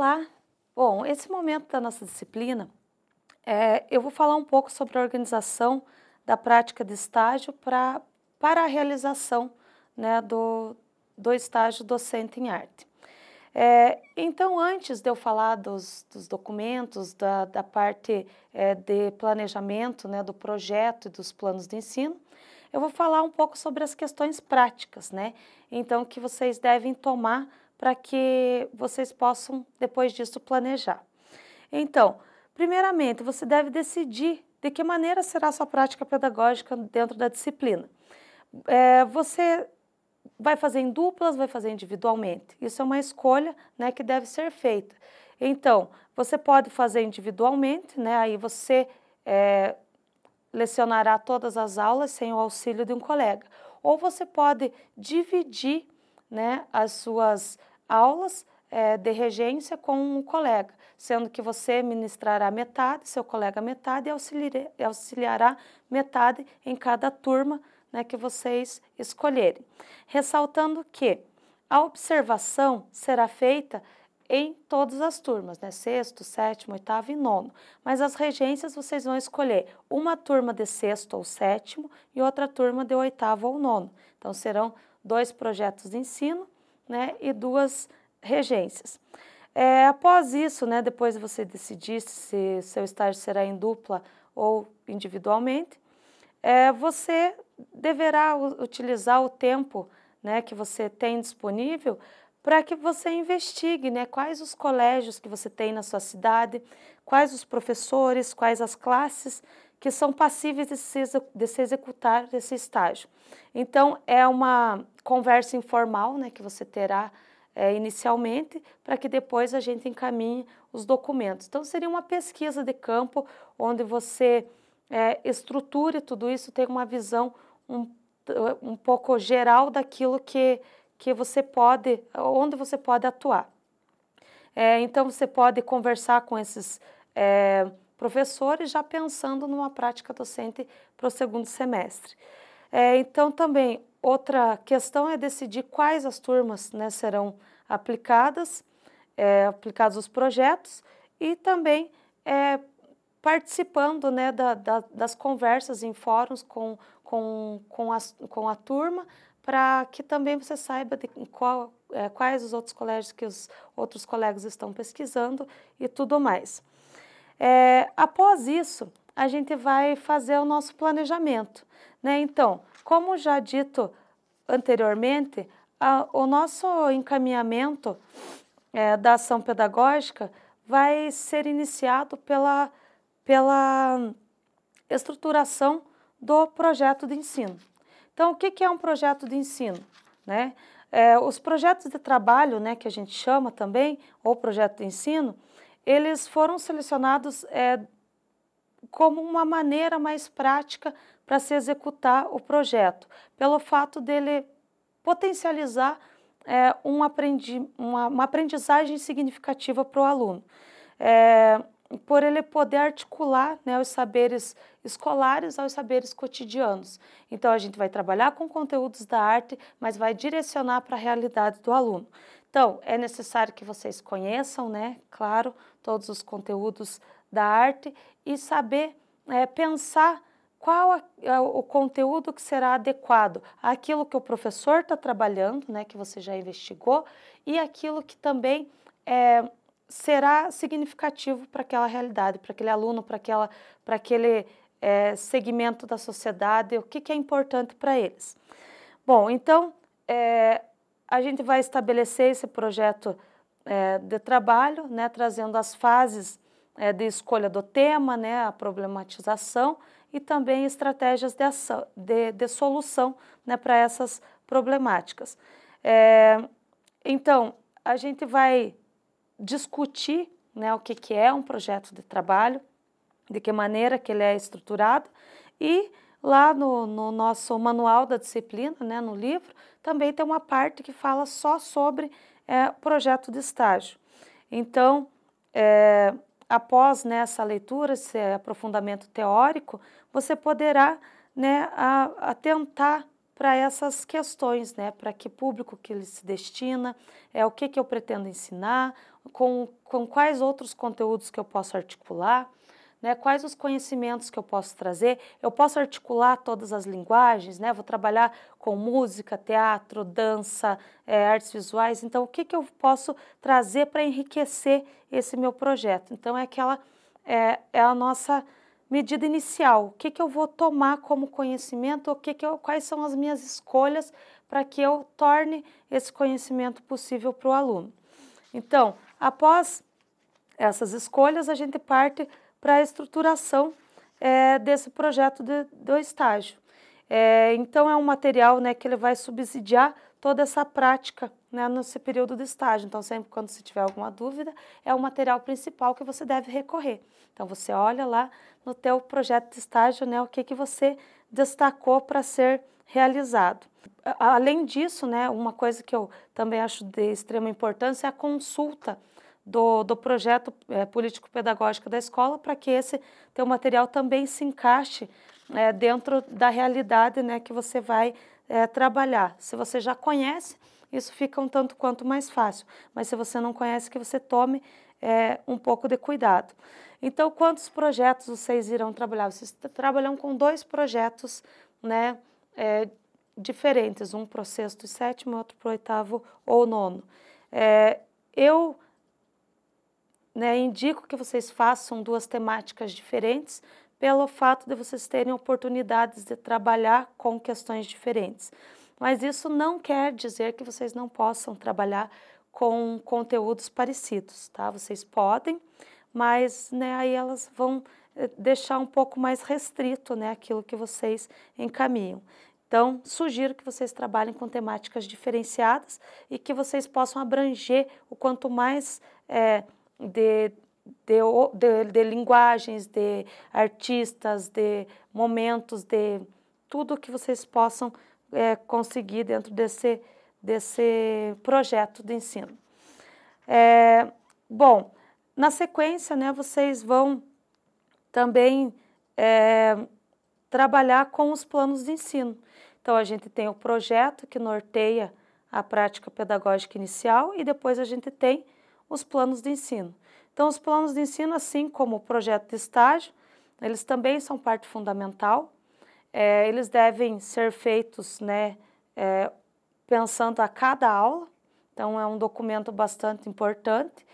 Olá! Bom, esse momento da nossa disciplina, é, eu vou falar um pouco sobre a organização da prática de estágio pra, para a realização né, do, do estágio docente em arte. É, então, antes de eu falar dos, dos documentos, da, da parte é, de planejamento né, do projeto e dos planos de ensino, eu vou falar um pouco sobre as questões práticas, né? Então, que vocês devem tomar para que vocês possam, depois disso, planejar. Então, primeiramente, você deve decidir de que maneira será a sua prática pedagógica dentro da disciplina. É, você vai fazer em duplas, vai fazer individualmente. Isso é uma escolha né, que deve ser feita. Então, você pode fazer individualmente, né, aí você é, lecionará todas as aulas sem o auxílio de um colega. Ou você pode dividir né, as suas aulas é, de regência com um colega, sendo que você ministrará metade, seu colega metade e auxiliar, auxiliará metade em cada turma né, que vocês escolherem. Ressaltando que a observação será feita em todas as turmas, né? Sexto, sétimo, oitavo e nono. Mas as regências vocês vão escolher uma turma de sexto ou sétimo e outra turma de oitavo ou nono. Então serão dois projetos de ensino né, e duas regências. É, após isso, né, depois você decidir se seu estágio será em dupla ou individualmente, é, você deverá utilizar o tempo né, que você tem disponível para que você investigue né, quais os colégios que você tem na sua cidade, quais os professores, quais as classes que são passíveis de se, de se executar esse estágio. Então, é uma conversa informal né, que você terá é, inicialmente, para que depois a gente encaminhe os documentos. Então, seria uma pesquisa de campo, onde você é, estruture tudo isso, tem uma visão um, um pouco geral daquilo que, que você pode, onde você pode atuar. É, então, você pode conversar com esses é, professores já pensando numa prática docente para o segundo semestre. É, então, também, outra questão é decidir quais as turmas né, serão aplicadas, é, aplicados os projetos, e também é, participando né, da, da, das conversas em fóruns com, com, com, a, com a turma, para que também você saiba qual, é, quais os outros colégios que os outros colegas estão pesquisando e tudo mais. É, após isso, a gente vai fazer o nosso planejamento. Né? Então, como já dito anteriormente, a, o nosso encaminhamento é, da ação pedagógica vai ser iniciado pela, pela estruturação do projeto de ensino. Então, o que, que é um projeto de ensino? Né? É, os projetos de trabalho, né, que a gente chama também, ou projeto de ensino, eles foram selecionados é, como uma maneira mais prática para se executar o projeto, pelo fato dele potencializar é, um aprendi uma, uma, aprendizagem significativa para o aluno. É, por ele poder articular né, os saberes escolares aos saberes cotidianos. Então, a gente vai trabalhar com conteúdos da arte, mas vai direcionar para a realidade do aluno. Então, é necessário que vocês conheçam, né, claro, todos os conteúdos da arte e saber é, pensar qual a, a, é, o conteúdo que será adequado àquilo que o professor está trabalhando, né, que você já investigou, e aquilo que também é, será significativo para aquela realidade, para aquele aluno, para aquela, para aquele é, segmento da sociedade, o que, que é importante para eles. Bom, então é, a gente vai estabelecer esse projeto é, de trabalho, né, trazendo as fases é, de escolha do tema, né, a problematização e também estratégias de, ação, de, de solução né, para essas problemáticas. É, então, a gente vai discutir né, o que, que é um projeto de trabalho, de que maneira que ele é estruturado e Lá no, no nosso manual da disciplina, né, no livro, também tem uma parte que fala só sobre é, projeto de estágio. Então, é, após nessa né, leitura, esse aprofundamento teórico, você poderá né, atentar para essas questões, né, para que público que ele se destina, é o que, que eu pretendo ensinar, com, com quais outros conteúdos que eu posso articular. Né? Quais os conhecimentos que eu posso trazer? Eu posso articular todas as linguagens, né? Vou trabalhar com música, teatro, dança, é, artes visuais. Então, o que, que eu posso trazer para enriquecer esse meu projeto? Então, é aquela é, é a nossa medida inicial. O que, que eu vou tomar como conhecimento? O que que eu, quais são as minhas escolhas para que eu torne esse conhecimento possível para o aluno? Então, após essas escolhas, a gente parte para a estruturação é, desse projeto de, do estágio. É, então, é um material né, que ele vai subsidiar toda essa prática né, nesse período do estágio. Então, sempre quando se tiver alguma dúvida, é o material principal que você deve recorrer. Então, você olha lá no teu projeto de estágio né, o que, que você destacou para ser realizado. Além disso, né, uma coisa que eu também acho de extrema importância é a consulta do, do projeto é, político-pedagógico da escola para que esse teu material também se encaixe é, dentro da realidade né, que você vai é, trabalhar. Se você já conhece, isso fica um tanto quanto mais fácil, mas se você não conhece, que você tome é, um pouco de cuidado. Então, quantos projetos vocês irão trabalhar? Vocês trabalham com dois projetos né, é, diferentes, um para o sexto e sétimo, outro para o oitavo ou nono. É, eu né, indico que vocês façam duas temáticas diferentes pelo fato de vocês terem oportunidades de trabalhar com questões diferentes. Mas isso não quer dizer que vocês não possam trabalhar com conteúdos parecidos, tá? Vocês podem, mas né, aí elas vão eh, deixar um pouco mais restrito né, aquilo que vocês encaminham. Então, sugiro que vocês trabalhem com temáticas diferenciadas e que vocês possam abranger o quanto mais. É, de, de, de, de linguagens, de artistas, de momentos, de tudo que vocês possam é, conseguir dentro desse, desse projeto de ensino. É, bom, na sequência, né, vocês vão também é, trabalhar com os planos de ensino. Então, a gente tem o projeto que norteia a prática pedagógica inicial e depois a gente tem os planos de ensino. Então, os planos de ensino, assim como o projeto de estágio, eles também são parte fundamental. É, eles devem ser feitos né, é, pensando a cada aula, então é um documento bastante importante.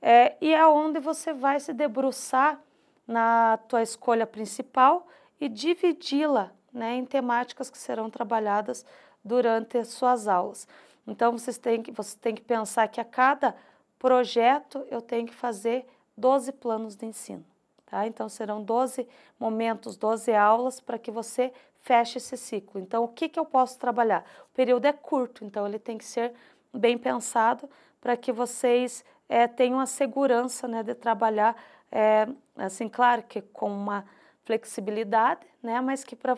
É, e é onde você vai se debruçar na tua escolha principal e dividi-la né, em temáticas que serão trabalhadas durante as suas aulas. Então, vocês têm que, você tem que pensar que a cada projeto, eu tenho que fazer 12 planos de ensino. Tá? Então, serão 12 momentos, 12 aulas para que você feche esse ciclo. Então, o que, que eu posso trabalhar? O período é curto, então ele tem que ser bem pensado para que vocês é, tenham a segurança né, de trabalhar, é, assim, claro que com uma flexibilidade, né, mas que para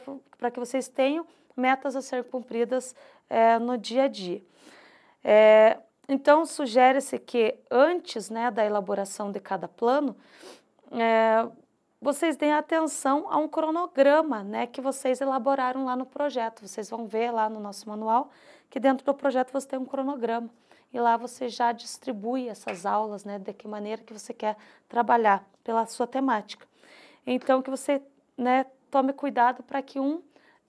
que vocês tenham metas a ser cumpridas é, no dia a dia. É, então, sugere-se que antes né, da elaboração de cada plano, é, vocês deem atenção a um cronograma né, que vocês elaboraram lá no projeto. Vocês vão ver lá no nosso manual que dentro do projeto você tem um cronograma e lá você já distribui essas aulas, né, de que maneira que você quer trabalhar pela sua temática. Então que você, né, tome cuidado para que um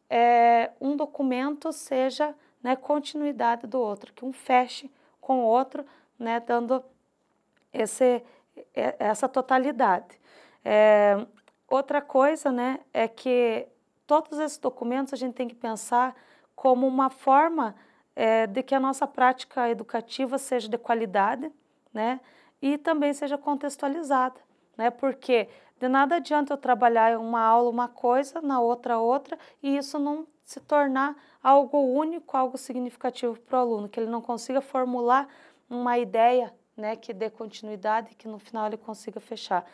é, um documento seja, né, continuidade do outro, que um feche com o outro, né, dando esse, é, essa totalidade. É, outra coisa né, é que todos esses documentos a gente tem que pensar como uma forma é, de que a nossa prática educativa seja de qualidade né, e também seja contextualizada. Né, porque de nada adianta eu trabalhar uma aula uma coisa, na outra outra, e isso não se tornar algo único, algo significativo para o aluno, que ele não consiga formular uma ideia né, que dê continuidade e que no final ele consiga fechar.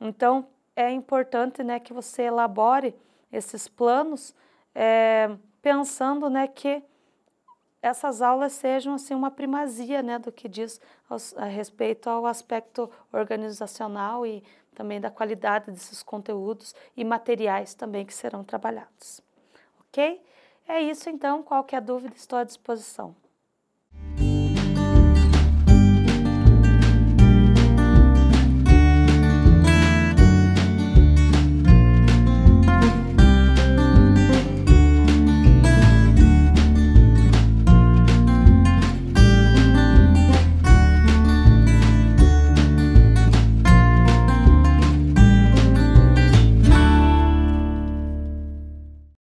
Então, é importante né, que você elabore esses planos é, pensando né, que essas aulas sejam assim uma primazia né, do que diz a respeito ao aspecto organizacional e também da qualidade desses conteúdos e materiais também que serão trabalhados ok? É isso então, qualquer dúvida estou à disposição.